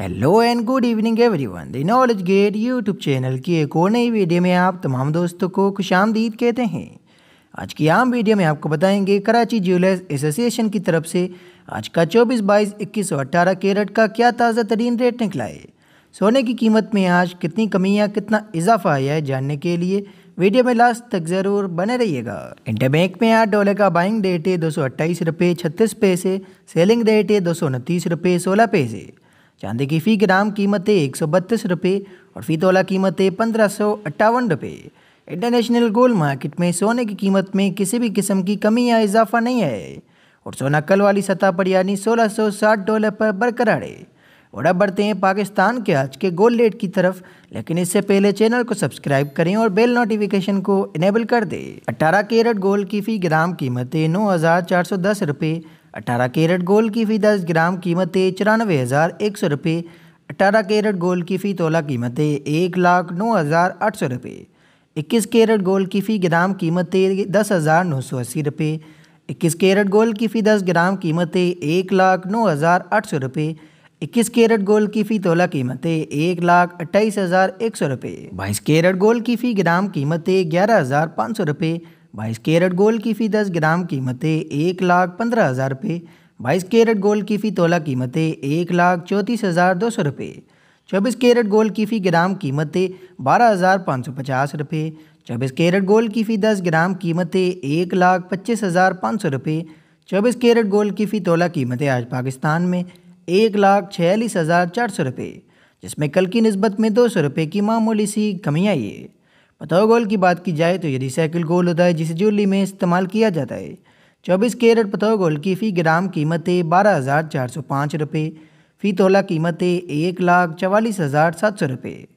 hello and good evening everyone the knowledge gate YouTube channel की एक और नई वीडियो में आप तमाम दोस्तों को खुश आमदीद कहते हैं आज की आम वीडियो में आपको बताएंगे कराची ज्वेलर्स एसोसिएशन की तरफ से आज का 24, 22, 21 और 18 कैरेट का क्या ताज़ा तरीन रेट निकला है सोने की कीमत में आज कितनी कमी या कितना इजाफा आया है जानने के लिए वीडियो में लास्ट तक ज़रूर बने रहिएगा इंटरबैंक में आठ डॉलर का बाइंग रेट है दो सौ अट्ठाईस रुपये छत्तीस पैसे सेलिंग रेट है दो सौ उनतीस रुपये सोलह पैसे चांदी की फ़ी ग्राम कीमतें एक सौ बत्तीस रुपये और फ़ी तोला कीमतें पंद्रह सौ अट्ठावन रुपये इंटरनेशनल गोल्ड मार्केट में सोने की कीमत में किसी भी किस्म की कमी या इजाफा नहीं है और सोना कल वाली सतह पर यानी 1660 डॉलर पर बरकरार है और अब बढ़ते हैं पाकिस्तान के आज के गोल्ड रेट की तरफ लेकिन इससे पहले चैनल को सब्सक्राइब करें और बेल नोटिफिकेशन को इनेबल कर दें 18 कैरेट गोल्ड की फ़ी ग्राम कीमतें नौ हज़ार चार सौ दस रुपये अठारह कैरेट गोल्ड की फ़ी दस ग्राम कीमत है चौरानवे हज़ार एक सौ रुपये अठारह कैरेट गोल्ड की फ़ी तोला कीमत है एक लाख नौ हज़ार आठ सौ रुपये इक्कीस कैरेट गोल्ड की फ़ी ग्राम कीमत है दस हज़ार नौ सौ अस्सी रुपये इक्कीस कैरेट गोल्ड की फ़ी दस ग्राम कीमत है एक लाख नौ हज़ार आठ सौ रुपये इक्कीस कैरेट गोल्ड की फ़ी तोला कीमत है एक लाख अट्ठाईस हज़ार एक सौ रुपये बाईस कैरेट गोल्ड की फ़ी ग्राम कीमत है ग्यारह हज़ार पाँच सौ रुपये बाईस कैरेट गोल्ड की फ़ी दस ग्राम कीमतें एक लाख पंद्रह हज़ार रुपये बाईस कैरेट गोल्ड की फ़ी तोला कीमतें एक लाख चौंतीस हज़ार दो सौ रुपये चौबीस कैरेट गोल्ड की फ़ी ग्राम कीमतें बारह हज़ार पाँच सौ पचास रुपये चौबीस कैरेट गोल्ड की फ़ी दस ग्राम कीमतें एक लाख पच्चीस हज़ार पाँच सौ रुपये चौबीस कैरेट गोल्ड की फ़ी तोला कीमतें आज पाकिस्तान में एक लाख छियालीस हज़ार चार सौ रुपये जिसमें कल की नस्बत में दो सौ रुपये की मामूली सी कमी आई है बताओ गोल की बात की जाए तो यह रिसाइकिल गोल होता है जिसे ज्वेलरी में इस्तेमाल किया जाता है चौबीस कैरेट पताओ गोल की फ़ी ग्राम कीमत है बारह हज़ार चार सौ पाँच रुपये फ़ी तोला कीमत है एक लाख चवालीस हज़ार सात सौ रुपये